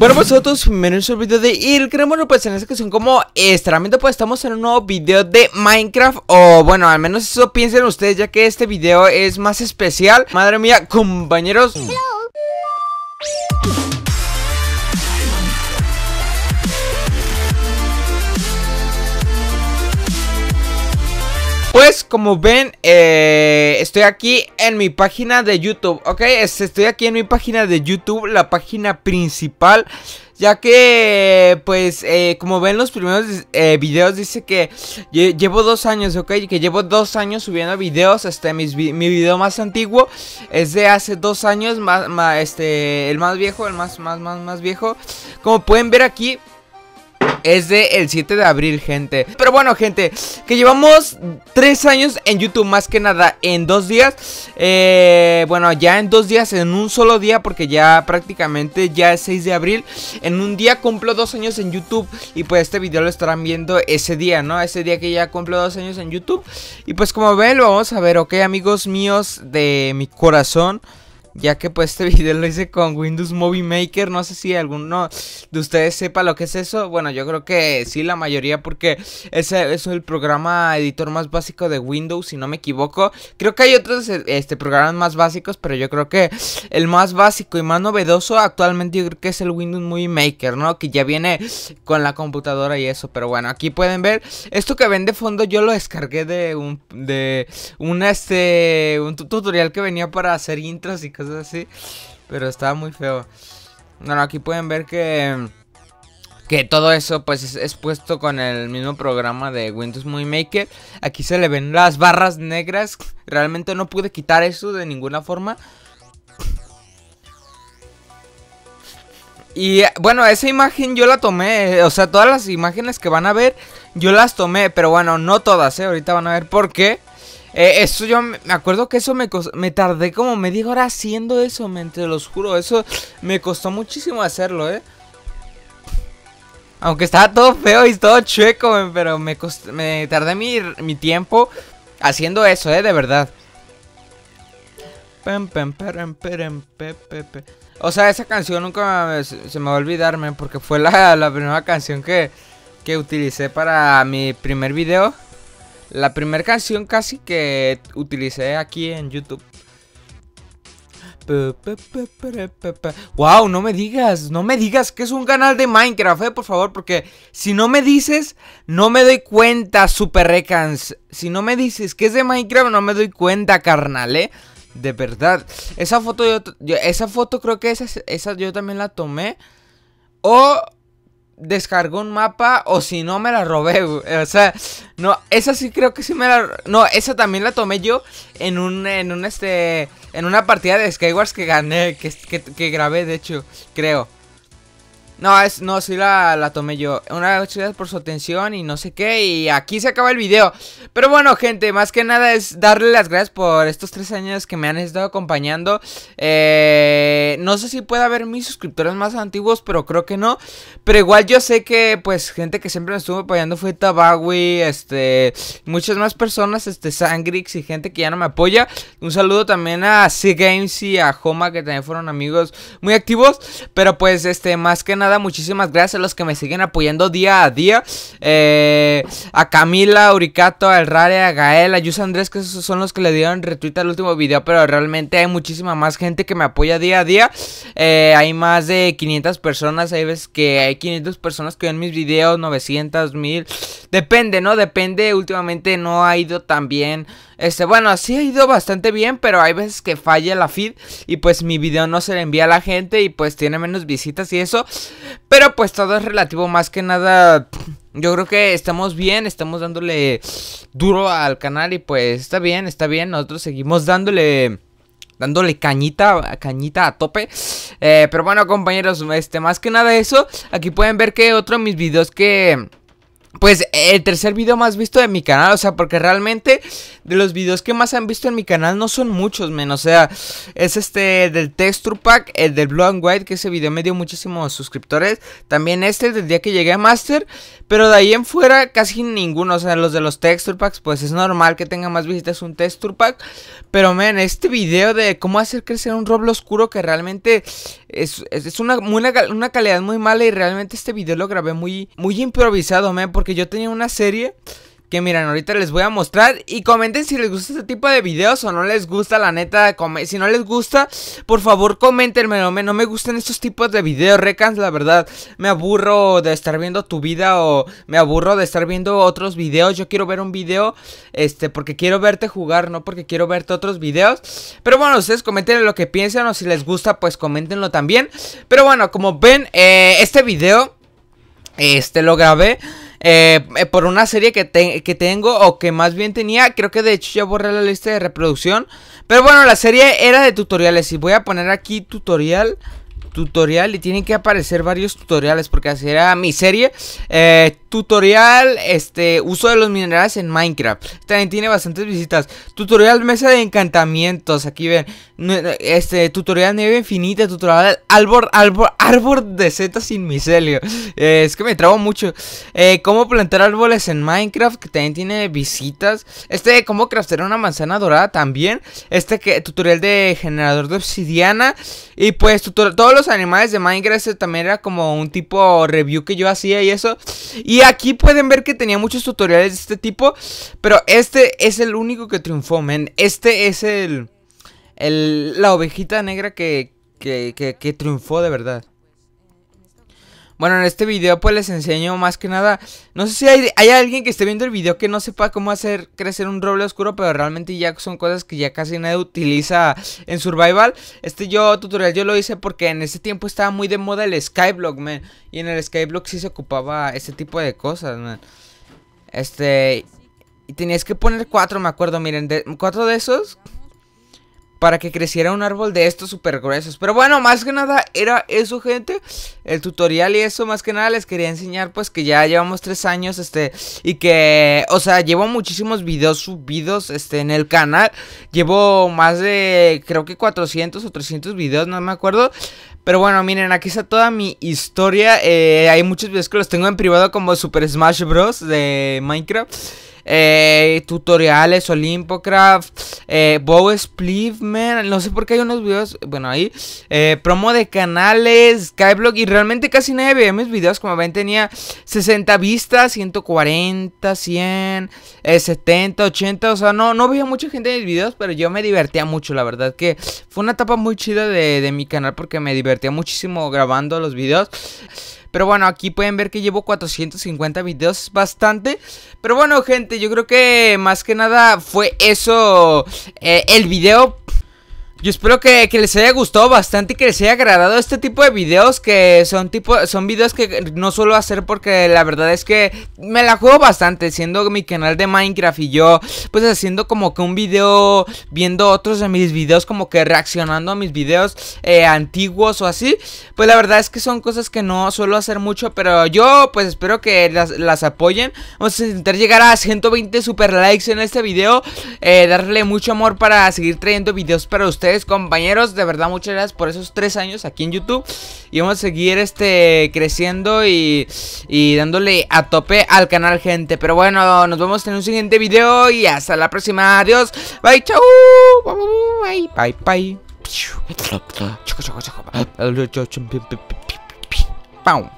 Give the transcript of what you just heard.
Bueno pues a todos, bienvenidos video de Il Bueno pues en esta ocasión como herramienta pues estamos en un nuevo video de Minecraft O bueno, al menos eso piensen ustedes ya que este video es más especial Madre mía, compañeros como ven, eh, estoy aquí en mi página de YouTube, ¿ok? Estoy aquí en mi página de YouTube, la página principal. Ya que, pues, eh, como ven los primeros eh, videos, dice que llevo dos años, ¿ok? Que llevo dos años subiendo videos, este, mi video más antiguo es de hace dos años, más, este, el más viejo, el más, más, más, más viejo. Como pueden ver aquí, es de el 7 de abril, gente. Pero bueno, gente, que llevamos 3 años en YouTube, más que nada en 2 días. Eh, bueno, ya en 2 días, en un solo día, porque ya prácticamente ya es 6 de abril. En un día cumplo 2 años en YouTube y pues este video lo estarán viendo ese día, ¿no? Ese día que ya cumplo 2 años en YouTube. Y pues como ven, lo vamos a ver, ¿ok? Amigos míos de mi corazón ya que pues este video lo hice con Windows Movie Maker, no sé si alguno de ustedes sepa lo que es eso, bueno yo creo que sí la mayoría porque ese es el programa editor más básico de Windows si no me equivoco, creo que hay otros eh, este, programas más básicos pero yo creo que el más básico y más novedoso actualmente yo creo que es el Windows Movie Maker, ¿no? Que ya viene con la computadora y eso, pero bueno, aquí pueden ver esto que ven de fondo yo lo descargué de un, de un, este, un tutorial que venía para hacer intros y cosas así. Pero estaba muy feo. Bueno, aquí pueden ver que... Que todo eso pues es, puesto con el mismo programa de Windows Movie Maker. Aquí se le ven las barras negras. Realmente no pude quitar eso de ninguna forma. Y bueno, esa imagen yo la tomé, eh, o sea, todas las imágenes que van a ver, yo las tomé, pero bueno, no todas, eh, Ahorita van a ver por qué. Eh, eso yo me acuerdo que eso me, me tardé como media hora haciendo eso, me entre lo juro. Eso me costó muchísimo hacerlo, ¿eh? Aunque estaba todo feo y todo chueco, pero me, me tardé mi, mi tiempo haciendo eso, ¿eh? De verdad. O sea, esa canción nunca se me va a olvidarme porque fue la, primera canción que, que utilicé para mi primer video. La primera canción casi que utilicé aquí en YouTube. Wow, no me digas, no me digas que es un canal de Minecraft, eh, por favor, porque si no me dices, no me doy cuenta, Super Recans. Si no me dices que es de Minecraft, no me doy cuenta, carnal, eh. De verdad. Esa foto yo, esa foto creo que esa, esa yo también la tomé. O descargó un mapa o si no me la robé, O sea, no, esa sí creo que sí me la no, esa también la tomé yo en un en un este en una partida de Skywars que gané, que, que, que grabé de hecho, creo. No, es, no, sí la, tomé yo. Una gracias por su atención y no sé qué. Y aquí se acaba el video. Pero bueno, gente, más que nada es darle las gracias por estos tres años que me han estado acompañando. Eh, no sé si puede haber mis suscriptores más antiguos, pero creo que no. Pero igual yo sé que, pues, gente que siempre me estuvo apoyando fue Tabawi, este, muchas más personas, este, Sangrix y gente que ya no me apoya. Un saludo también a C Games y a Homa, que también fueron amigos muy activos. Pero pues, este, más que nada muchísimas gracias a los que me siguen apoyando día a día. Eh, a Camila, a Uricato, a El Rare, a Gael, a Andrés, que esos son los que le dieron retweet al último video. Pero realmente hay muchísima más gente que me apoya día a día. Eh, hay más de 500 personas. Hay veces que hay 500 personas que ven mis videos, 900, 1000. Depende, ¿no? Depende, últimamente no ha ido tan bien. Este, bueno, sí ha ido bastante bien, pero hay veces que falla la feed y pues mi video no se le envía a la gente y pues tiene menos visitas y eso. Pero pues todo es relativo, más que nada... Yo creo que estamos bien, estamos dándole duro al canal y pues está bien, está bien. Nosotros seguimos dándole dándole cañita, cañita a tope. Eh, pero bueno, compañeros, este, más que nada eso. Aquí pueden ver que otro de mis videos que pues el tercer video más visto de mi canal, o sea, porque realmente de los videos que más han visto en mi canal no son muchos, menos, o sea, es este del texture pack, el del blue and white, que ese video me dio muchísimos suscriptores, también este del día que llegué a master, pero de ahí en fuera casi ninguno, o sea, los de los texture packs, pues es normal que tenga más visitas un texture pack, pero men, este video de cómo hacer crecer un roble oscuro que realmente es, una, una, calidad muy mala y realmente este video lo grabé muy, muy improvisado, man, porque yo tenía una serie... Que miren, ahorita les voy a mostrar y comenten si les gusta este tipo de videos o no les gusta, la neta, si no les gusta, por favor comentenme, no me, gustan estos tipos de videos, recans, la verdad, me aburro de estar viendo tu vida o me aburro de estar viendo otros videos, yo quiero ver un video, este, porque quiero verte jugar, no porque quiero verte otros videos, pero bueno, ustedes comenten lo que piensan o si les gusta, pues coméntenlo también, pero bueno, como ven, eh, este video, este lo grabé eh, por una serie que, que tengo o que más bien tenía. Creo que de hecho ya borré la lista de reproducción. Pero bueno, la serie era de tutoriales y voy a poner aquí tutorial tutorial y tienen que aparecer varios tutoriales porque así era mi serie eh, tutorial este uso de los minerales en Minecraft también tiene bastantes visitas tutorial mesa de encantamientos aquí ven este tutorial nieve infinita tutorial árbol árbol árbol de setas sin micelio eh, es que me trabo mucho eh, cómo plantar árboles en Minecraft que también tiene visitas este cómo craftear una manzana dorada también este que tutorial de generador de obsidiana y pues tutorial todos los animales de Minecraft también era como un tipo review que yo hacía y eso. Y aquí pueden ver que tenía muchos tutoriales de este tipo. Pero este es el único que triunfó, men. Este es el... el la ovejita negra que, que triunfó de verdad. Bueno, en este video pues les enseño más que nada, no sé si hay, alguien que esté viendo el video que no sepa cómo hacer crecer un roble oscuro, pero realmente ya son cosas que ya casi nadie utiliza en Survival. Este yo tutorial yo lo hice porque en ese tiempo estaba muy de moda el Skyblock, man, y en el Skyblock sí se ocupaba ese tipo de cosas, man. Este, y tenías que poner cuatro, me acuerdo, miren, cuatro de esos para que creciera un árbol de estos super gruesos. Pero bueno, más que nada era eso, gente. El tutorial y eso, más que nada les quería enseñar, pues que ya llevamos tres años, este, y que, o sea, llevo muchísimos videos subidos, este, en el canal. Llevo más de, creo que 400 o 300 videos, no me acuerdo. Pero bueno, miren, aquí está toda mi historia. Eh, hay muchos videos que los tengo en privado como Super Smash Bros. de Minecraft. Eh, tutoriales, Olimpocraft, eh, Bow splitman no sé por qué hay unos videos, bueno, ahí, eh, promo de canales, SkyBlock y realmente casi nadie veía mis videos, como ven, tenía 60 vistas, 140, 100, 70, 80, o sea, no, no veía mucha gente en mis videos, pero yo me divertía mucho, la verdad, que fue una etapa muy chida de, de mi canal porque me divertía muchísimo grabando los videos. Pero bueno, aquí pueden ver que llevo 450 videos, bastante. Pero bueno, gente, yo creo que más que nada fue eso eh, el video. Yo espero que, les haya gustado bastante y que les haya agradado este tipo de videos que son tipo son videos que no suelo hacer porque la verdad es que me la juego bastante siendo mi canal de Minecraft y yo pues haciendo como que un video viendo otros de mis videos como que reaccionando a mis videos eh, antiguos o así pues la verdad es que son cosas que no suelo hacer mucho pero yo pues espero que las, apoyen vamos a intentar llegar a 120 super likes en este video eh, darle mucho amor para seguir trayendo videos para ustedes compañeros. De verdad, muchas gracias por esos tres años aquí en YouTube. Y vamos a seguir este creciendo y, dándole a tope al canal, gente. Pero bueno, nos vemos en un siguiente video y hasta la próxima. Adiós. Bye, chau. Bye, bye, bye. bye.